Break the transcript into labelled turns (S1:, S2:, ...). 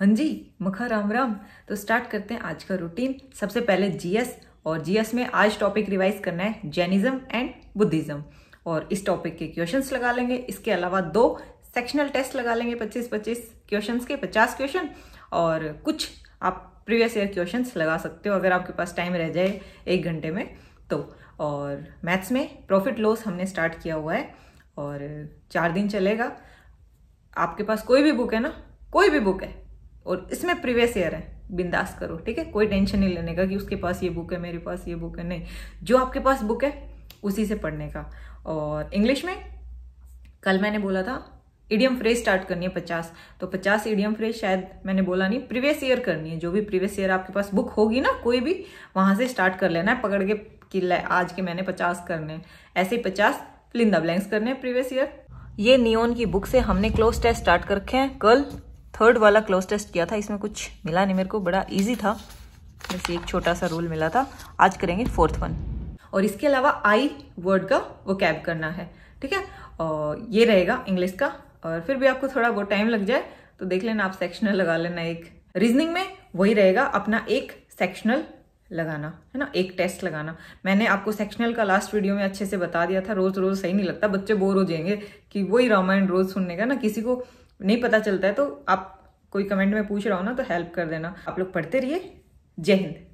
S1: हाँ जी मुखा राम राम तो स्टार्ट करते हैं आज का रूटीन सबसे पहले जीएस और जीएस में आज टॉपिक रिवाइज करना है जैनिज्म एंड बुद्धिज्म और इस टॉपिक के क्वेश्चंस लगा लेंगे इसके अलावा दो सेक्शनल टेस्ट लगा लेंगे 25-25 क्वेश्चंस के 50 क्वेश्चन और कुछ आप प्रीवियस ईयर क्वेश्चन लगा सकते हो अगर आपके पास टाइम रह जाए एक घंटे में तो और मैथ्स में प्रॉफिट लॉस हमने स्टार्ट किया हुआ है और चार दिन चलेगा आपके पास कोई भी बुक है ना कोई भी बुक है और इसमें प्रीवियस ईयर है बिंदास करो ठीक है कोई टेंशन नहीं लेने का कि उसके पास ये बुक है मेरे पास ये बुक है नहीं जो आपके पास बुक है उसी से पढ़ने का और इंग्लिश में कल मैंने बोला था इडियम फ्रेज स्टार्ट करनी है पचास तो पचास इडियम फ्रेज शायद मैंने बोला नहीं प्रीवियस ईयर करनी है जो भी प्रीवियस ईयर आपके पास बुक होगी ना कोई भी वहां से स्टार्ट कर लेना है पकड़ के कि आज के मैंने पचास करने ऐसे ही पचास फिलिंदा ब्लैंक्स करने प्रीवियस ईयर ये नियोन की बुक से हमने क्लोज टेस्ट स्टार्ट कर रखे हैं कल थर्ड वाला क्लोज टेस्ट किया था इसमें कुछ मिला नहीं मेरे को बड़ा ईजी था बस एक छोटा सा रूल मिला था आज करेंगे फोर्थ वन और इसके अलावा आई वर्ड का वो कैब करना है ठीक है और ये रहेगा इंग्लिश का और फिर भी आपको थोड़ा बहुत टाइम लग जाए तो देख लेना आप सेक्शनल लगा लेना एक रीजनिंग में वही रहेगा अपना एक सेक्शनल लगाना है ना एक टेस्ट लगाना मैंने आपको सेक्शनल का लास्ट वीडियो में अच्छे से बता दिया था रोज रोज सही नहीं लगता बच्चे बोर हो जाएंगे कि वही रामायण रोज सुनने का ना किसी को नहीं पता चलता है तो आप कोई कमेंट में पूछ रहा हो ना तो हेल्प कर देना आप लोग पढ़ते रहिए जय हिंद